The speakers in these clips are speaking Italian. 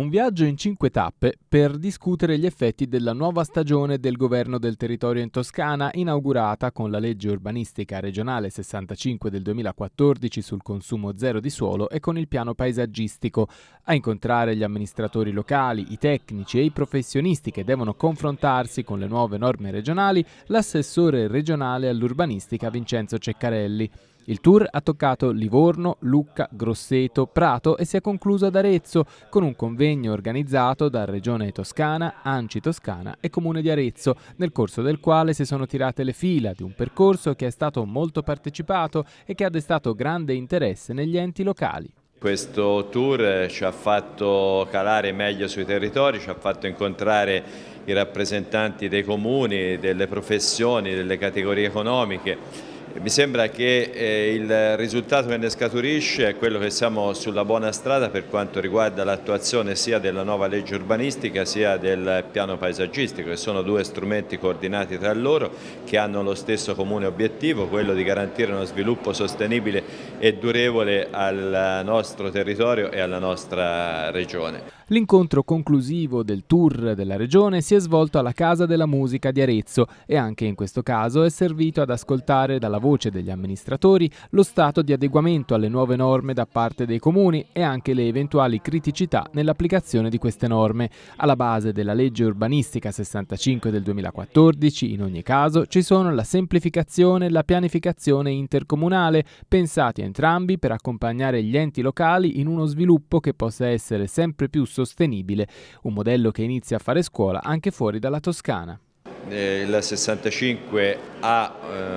un viaggio in cinque tappe per discutere gli effetti della nuova stagione del governo del territorio in Toscana inaugurata con la legge urbanistica regionale 65 del 2014 sul consumo zero di suolo e con il piano paesaggistico, a incontrare gli amministratori locali, i tecnici e i professionisti che devono confrontarsi con le nuove norme regionali, l'assessore regionale all'urbanistica Vincenzo Ceccarelli. Il tour ha toccato Livorno, Lucca, Grosseto, Prato e si è concluso ad Arezzo con un convegno organizzato da Regione Toscana, Anci Toscana e Comune di Arezzo, nel corso del quale si sono tirate le fila di un percorso che è stato molto partecipato e che ha destato grande interesse negli enti locali. Questo tour eh, ci ha fatto calare meglio sui territori, ci ha fatto incontrare i rappresentanti dei comuni, delle professioni, delle categorie economiche mi sembra che eh, il risultato che ne scaturisce è quello che siamo sulla buona strada per quanto riguarda l'attuazione sia della nuova legge urbanistica sia del piano paesaggistico, che sono due strumenti coordinati tra loro che hanno lo stesso comune obiettivo, quello di garantire uno sviluppo sostenibile e durevole al nostro territorio e alla nostra regione. L'incontro conclusivo del tour della regione si è svolto alla Casa della Musica di Arezzo e anche in questo caso è servito ad ascoltare dalla voce degli amministratori lo stato di adeguamento alle nuove norme da parte dei comuni e anche le eventuali criticità nell'applicazione di queste norme. Alla base della legge urbanistica 65 del 2014, in ogni caso, ci sono la semplificazione e la pianificazione intercomunale, pensati entrambi per accompagnare gli enti locali in uno sviluppo che possa essere sempre più sostenibile sostenibile, un modello che inizia a fare scuola anche fuori dalla Toscana. Il 65 ha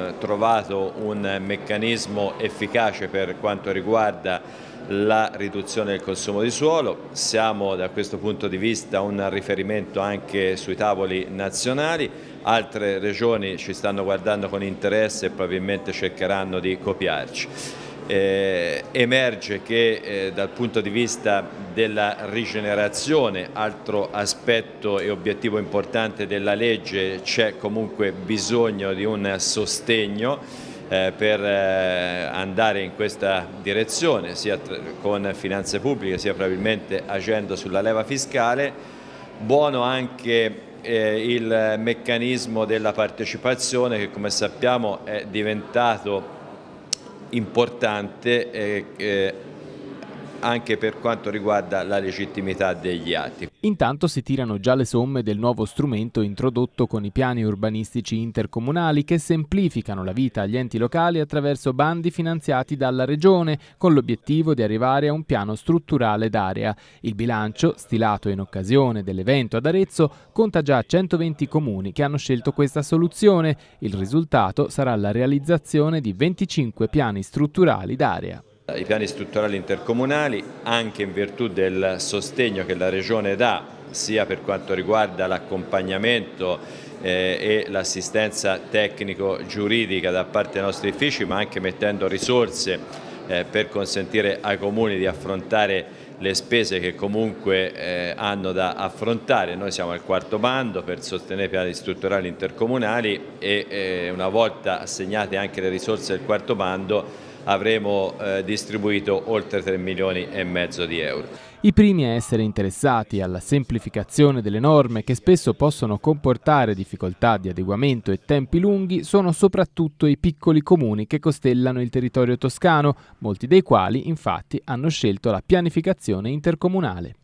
eh, trovato un meccanismo efficace per quanto riguarda la riduzione del consumo di suolo, siamo da questo punto di vista un riferimento anche sui tavoli nazionali, altre regioni ci stanno guardando con interesse e probabilmente cercheranno di copiarci eh, emerge che eh, dal punto di vista della rigenerazione, altro aspetto e obiettivo importante della legge, c'è comunque bisogno di un sostegno eh, per eh, andare in questa direzione, sia con finanze pubbliche, sia probabilmente agendo sulla leva fiscale. Buono anche eh, il meccanismo della partecipazione che come sappiamo è diventato importante eh, eh, anche per quanto riguarda la legittimità degli atti. Intanto si tirano già le somme del nuovo strumento introdotto con i piani urbanistici intercomunali che semplificano la vita agli enti locali attraverso bandi finanziati dalla Regione con l'obiettivo di arrivare a un piano strutturale d'area. Il bilancio, stilato in occasione dell'evento ad Arezzo, conta già 120 comuni che hanno scelto questa soluzione. Il risultato sarà la realizzazione di 25 piani strutturali d'area. Eh, I piani strutturali intercomunali, anche in virtù del sostegno che la Regione dà, sia per quanto riguarda l'accompagnamento eh, e l'assistenza tecnico-giuridica da parte dei nostri uffici, ma anche mettendo risorse eh, per consentire ai comuni di affrontare le spese che comunque hanno da affrontare. Noi siamo al quarto bando per sostenere i piani strutturali intercomunali e una volta assegnate anche le risorse del quarto bando avremo eh, distribuito oltre 3 milioni e mezzo di euro. I primi a essere interessati alla semplificazione delle norme che spesso possono comportare difficoltà di adeguamento e tempi lunghi sono soprattutto i piccoli comuni che costellano il territorio toscano, molti dei quali infatti hanno scelto la pianificazione intercomunale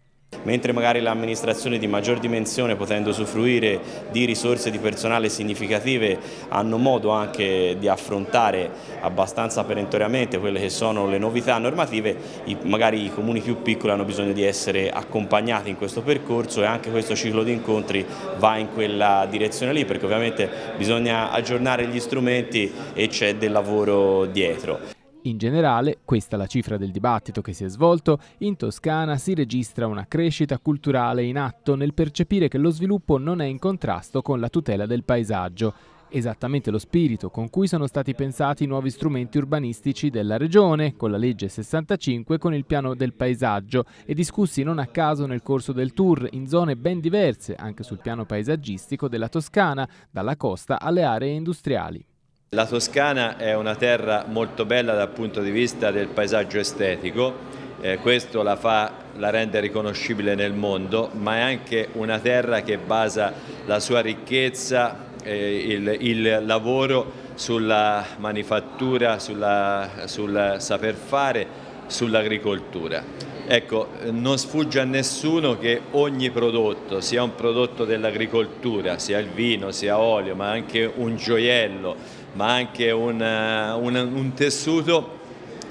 mentre magari l'amministrazione di maggior dimensione potendo usufruire di risorse di personale significative hanno modo anche di affrontare abbastanza perentoriamente quelle che sono le novità normative, magari i comuni più piccoli hanno bisogno di essere accompagnati in questo percorso e anche questo ciclo di incontri va in quella direzione lì perché ovviamente bisogna aggiornare gli strumenti e c'è del lavoro dietro. In generale, questa è la cifra del dibattito che si è svolto, in Toscana si registra una crescita culturale in atto nel percepire che lo sviluppo non è in contrasto con la tutela del paesaggio esattamente lo spirito con cui sono stati pensati i nuovi strumenti urbanistici della Regione, con la legge 65 e con il piano del paesaggio e discussi non a caso nel corso del tour in zone ben diverse, anche sul piano paesaggistico della Toscana, dalla costa alle aree industriali. La Toscana è una terra molto bella dal punto di vista del paesaggio estetico, eh, questo la, fa, la rende riconoscibile nel mondo, ma è anche una terra che basa la sua ricchezza, eh, il, il, lavoro sulla manifattura, sulla, sul saper fare, sull'agricoltura. Ecco, non sfugge a nessuno che ogni prodotto, sia un prodotto dell'agricoltura, sia il vino, sia olio, ma anche un gioiello, ma anche un, eh, un, un tessuto,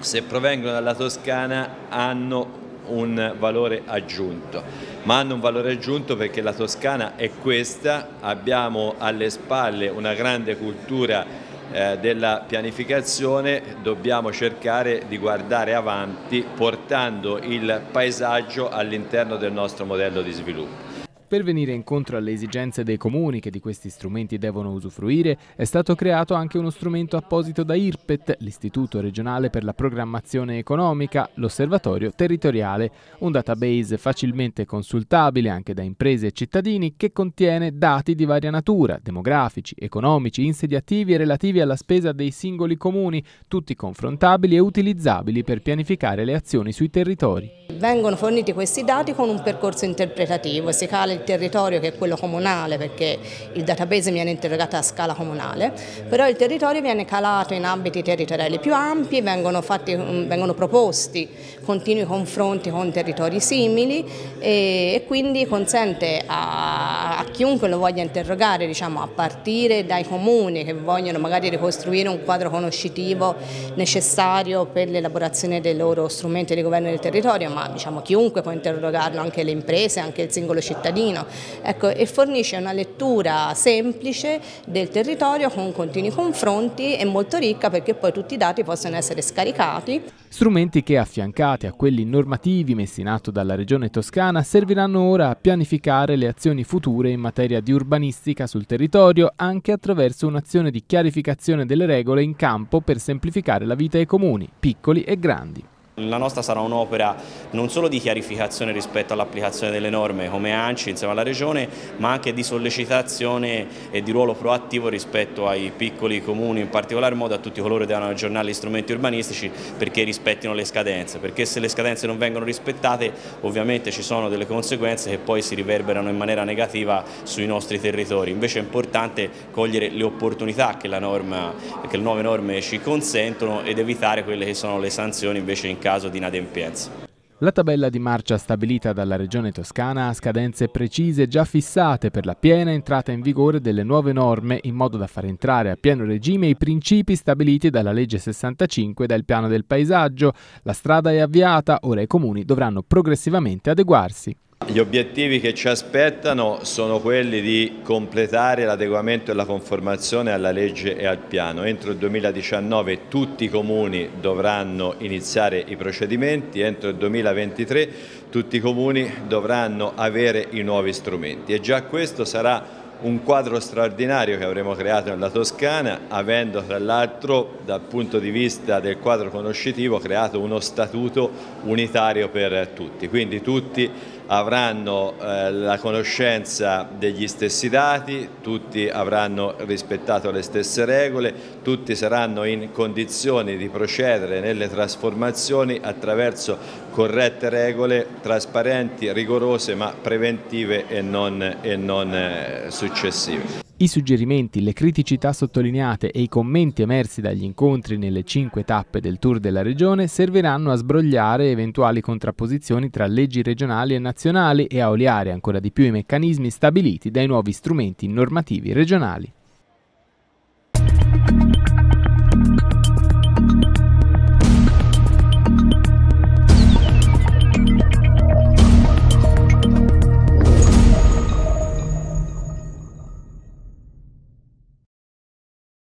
se provengono dalla Toscana hanno un valore aggiunto, ma hanno un valore aggiunto perché la Toscana è questa, abbiamo alle spalle una grande cultura eh, della pianificazione, dobbiamo cercare di guardare avanti portando il paesaggio all'interno del nostro modello di sviluppo. Per venire incontro alle esigenze dei comuni che di questi strumenti devono usufruire, è stato creato anche uno strumento apposito da IRPET, l'Istituto regionale per la programmazione economica, l'Osservatorio territoriale, un database facilmente consultabile anche da imprese e cittadini che contiene dati di varia natura, demografici, economici, insediativi e relativi alla spesa dei singoli comuni, tutti confrontabili e utilizzabili per pianificare le azioni sui territori. Vengono forniti questi dati con un percorso interpretativo, si cala il territorio che è quello comunale perché il database viene interrogato a scala comunale, però il territorio viene calato in ambiti territoriali più ampi, vengono, fatti, mm, vengono proposti continui confronti con territori simili e, e quindi consente a, a, chiunque lo voglia interrogare, diciamo, a partire dai comuni che vogliono magari ricostruire un quadro conoscitivo necessario per l'elaborazione dei loro strumenti di governo del territorio, ma diciamo, chiunque può interrogarlo, anche le imprese, anche il singolo cittadino cittadino ecco, e fornisce una lettura semplice del territorio con continui confronti e molto ricca perché poi tutti i dati possono essere scaricati. Strumenti che affiancati a quelli normativi messi in atto dalla Regione Toscana serviranno ora a pianificare le azioni future in materia di urbanistica sul territorio anche attraverso un'azione di chiarificazione delle regole in campo per semplificare la vita ai comuni, piccoli e grandi. La nostra sarà un'opera non solo di chiarificazione rispetto all'applicazione delle norme come ANCI insieme alla Regione, ma anche di sollecitazione e di ruolo proattivo rispetto ai piccoli comuni, in particolar modo a tutti coloro che devono aggiornare gli strumenti urbanistici perché rispettino le scadenze, perché se le scadenze non vengono rispettate ovviamente ci sono delle conseguenze che poi si riverberano in maniera negativa sui nostri territori. Invece è importante cogliere le opportunità che, norma, che le nuove norme ci consentono ed evitare quelle che sono le sanzioni invece in caso caso di inadempienza. La tabella di marcia stabilita dalla Regione Toscana ha scadenze precise già fissate per la piena entrata in vigore delle nuove norme in modo da far entrare a pieno regime i principi stabiliti dalla legge 65 e dal piano del paesaggio. La strada è avviata, ora i comuni dovranno progressivamente adeguarsi. Gli obiettivi che ci aspettano sono quelli di completare l'adeguamento e la conformazione alla legge e al piano. Entro il 2019 tutti i comuni dovranno iniziare i procedimenti, entro il 2023 tutti i comuni dovranno avere i nuovi strumenti e già questo sarà un quadro straordinario che avremo creato nella Toscana, avendo tra l'altro dal punto di vista del quadro conoscitivo creato uno statuto unitario per tutti, quindi tutti avranno eh, la conoscenza degli stessi dati, tutti avranno rispettato le stesse regole, tutti saranno in condizioni di procedere nelle trasformazioni attraverso corrette regole, trasparenti, rigorose ma preventive e non, e non eh, successive. I suggerimenti, le criticità sottolineate e i commenti emersi dagli incontri nelle cinque tappe del Tour della Regione serviranno a sbrogliare eventuali contrapposizioni tra leggi regionali e nazionali e a oliare ancora di più i meccanismi stabiliti dai nuovi strumenti normativi regionali.